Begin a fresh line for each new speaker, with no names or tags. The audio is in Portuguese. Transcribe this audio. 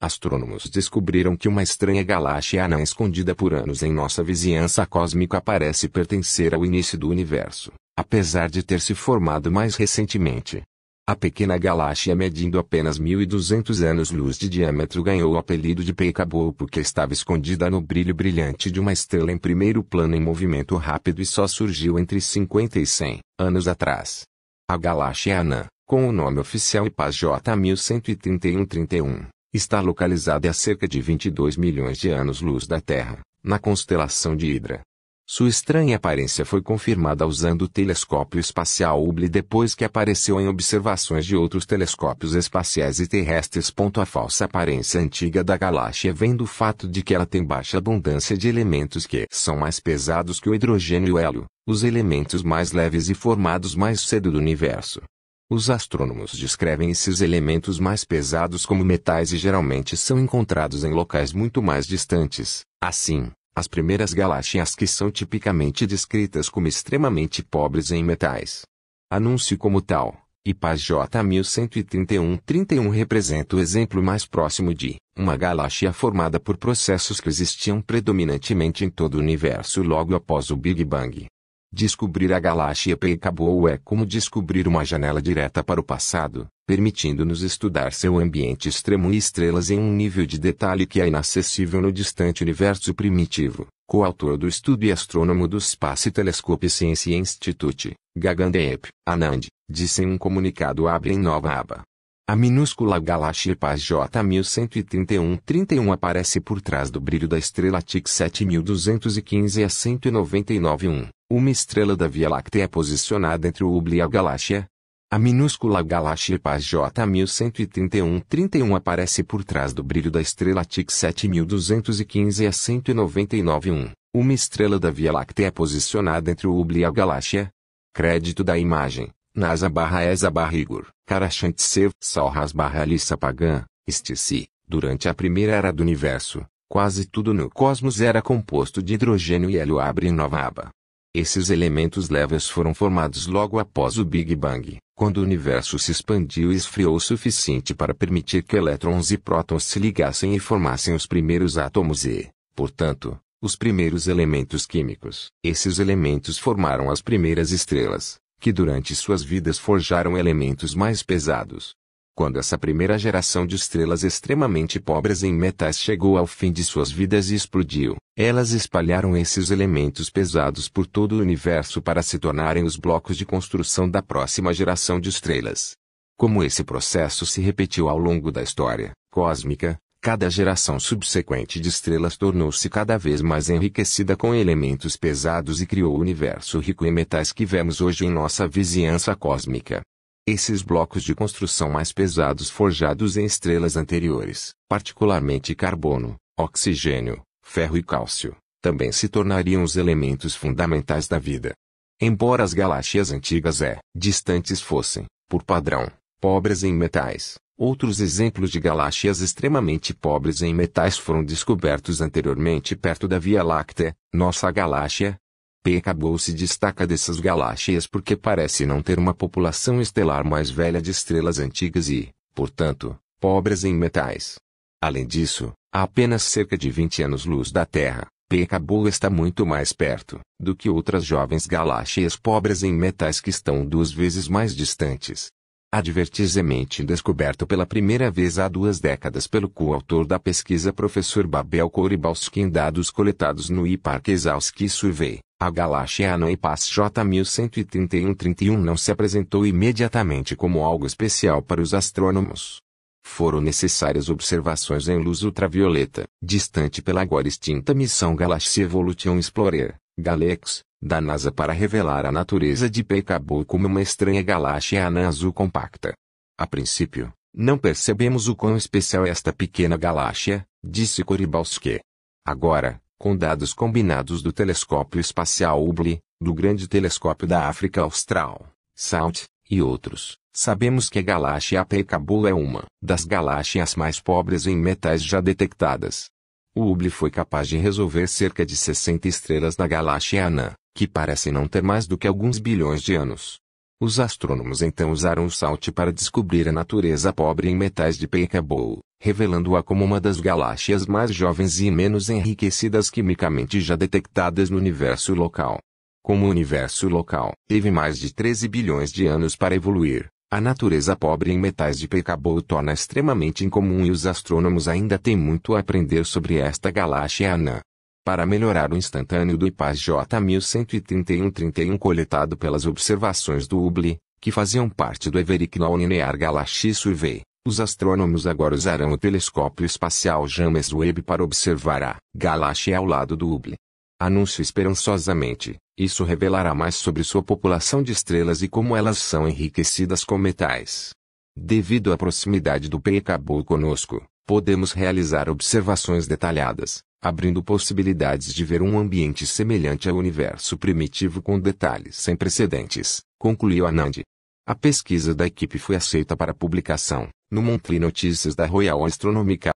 astrônomos descobriram que uma estranha galáxia anã escondida por anos em nossa vizinhança cósmica parece pertencer ao início do universo, apesar de ter se formado mais recentemente. A pequena galáxia medindo apenas 1200 anos-luz de diâmetro ganhou o apelido de Peikaboo porque estava escondida no brilho brilhante de uma estrela em primeiro plano em movimento rápido e só surgiu entre 50 e 100 anos atrás. A galáxia anã, com o nome oficial IPAS J1131-31, Está localizada a cerca de 22 milhões de anos-luz da Terra, na constelação de Hidra. Sua estranha aparência foi confirmada usando o telescópio espacial Hubble depois que apareceu em observações de outros telescópios espaciais e terrestres. A falsa aparência antiga da galáxia vem do fato de que ela tem baixa abundância de elementos que são mais pesados que o hidrogênio e o hélio, os elementos mais leves e formados mais cedo do universo. Os astrônomos descrevem esses elementos mais pesados como metais e geralmente são encontrados em locais muito mais distantes. Assim, as primeiras galáxias que são tipicamente descritas como extremamente pobres em metais. Anúncio como tal, IPAS J1131-31 representa o exemplo mais próximo de uma galáxia formada por processos que existiam predominantemente em todo o universo logo após o Big Bang. Descobrir a galáxia Peikabou é como descobrir uma janela direta para o passado, permitindo-nos estudar seu ambiente extremo e estrelas em um nível de detalhe que é inacessível no distante universo primitivo. Coautor do estudo e astrônomo do Space Telescope Science Institute, Gagandeep, Anand, disse em um comunicado abre em nova aba. A minúscula galáxia Paz J1131-31 aparece por trás do brilho da estrela TIC 7215 a 199-1. Uma estrela da Via Láctea é posicionada entre o Hubble e a galáxia. A minúscula galáxia Paz J1131-31 aparece por trás do brilho da estrela TIC 7215 a 199-1. Uma estrela da Via Láctea é posicionada entre o Hubble e a galáxia. Crédito da imagem. Nasa barra Esa barra Igor, Karachantsev, Salras barra Alissa Pagan, Stici. Durante a primeira era do universo, quase tudo no cosmos era composto de hidrogênio e hélio abre nova aba. Esses elementos leves foram formados logo após o Big Bang, quando o universo se expandiu e esfriou o suficiente para permitir que elétrons e prótons se ligassem e formassem os primeiros átomos e, portanto, os primeiros elementos químicos. Esses elementos formaram as primeiras estrelas, que durante suas vidas forjaram elementos mais pesados. Quando essa primeira geração de estrelas extremamente pobres em metais chegou ao fim de suas vidas e explodiu, elas espalharam esses elementos pesados por todo o universo para se tornarem os blocos de construção da próxima geração de estrelas. Como esse processo se repetiu ao longo da história cósmica, Cada geração subsequente de estrelas tornou-se cada vez mais enriquecida com elementos pesados e criou o universo rico em metais que vemos hoje em nossa vizinhança cósmica. Esses blocos de construção mais pesados forjados em estrelas anteriores, particularmente carbono, oxigênio, ferro e cálcio, também se tornariam os elementos fundamentais da vida. Embora as galáxias antigas e é, distantes fossem, por padrão, pobres em metais, Outros exemplos de galáxias extremamente pobres em metais foram descobertos anteriormente perto da Via Láctea, nossa galáxia. P. Cabou se destaca dessas galáxias porque parece não ter uma população estelar mais velha de estrelas antigas e, portanto, pobres em metais. Além disso, a apenas cerca de 20 anos-luz da Terra, P. Cabo está muito mais perto do que outras jovens galáxias pobres em metais que estão duas vezes mais distantes advertisement descoberto pela primeira vez há duas décadas pelo coautor da pesquisa professor Babel Koribalski em dados coletados no Iparkesowski Survey. A galáxia Anã e J1131-31 não se apresentou imediatamente como algo especial para os astrônomos. Foram necessárias observações em luz ultravioleta, distante pela agora extinta missão Galaxy Evolution Explorer, Galex, da NASA para revelar a natureza de Peekaboo como uma estranha galáxia anã azul compacta. A princípio, não percebemos o quão especial é esta pequena galáxia, disse Koribalski. Agora, com dados combinados do telescópio espacial Hubble, do grande telescópio da África Austral, SALT, e outros, sabemos que a galáxia Peekaboo é uma das galáxias mais pobres em metais já detectadas. O Hubble foi capaz de resolver cerca de 60 estrelas da galáxia anã, que parecem não ter mais do que alguns bilhões de anos. Os astrônomos então usaram o salte para descobrir a natureza pobre em metais de Peekaboo, revelando-a como uma das galáxias mais jovens e menos enriquecidas quimicamente já detectadas no universo local. Como o universo local teve mais de 13 bilhões de anos para evoluir, a natureza pobre em metais de Peekaboo torna extremamente incomum e os astrônomos ainda têm muito a aprender sobre esta galáxia anã. Para melhorar o instantâneo do IPAS J1131-31 coletado pelas observações do Hubble, que faziam parte do Everick Non-Linear Galaxy Survey, os astrônomos agora usarão o telescópio espacial James Webb para observar a galáxia ao lado do Hubble. Anúncio esperançosamente, isso revelará mais sobre sua população de estrelas e como elas são enriquecidas com metais. Devido à proximidade do Pecabu conosco, podemos realizar observações detalhadas, abrindo possibilidades de ver um ambiente semelhante ao universo primitivo com detalhes sem precedentes, concluiu Anand. A pesquisa da equipe foi aceita para publicação no Monthly Notícias da Royal Astronomical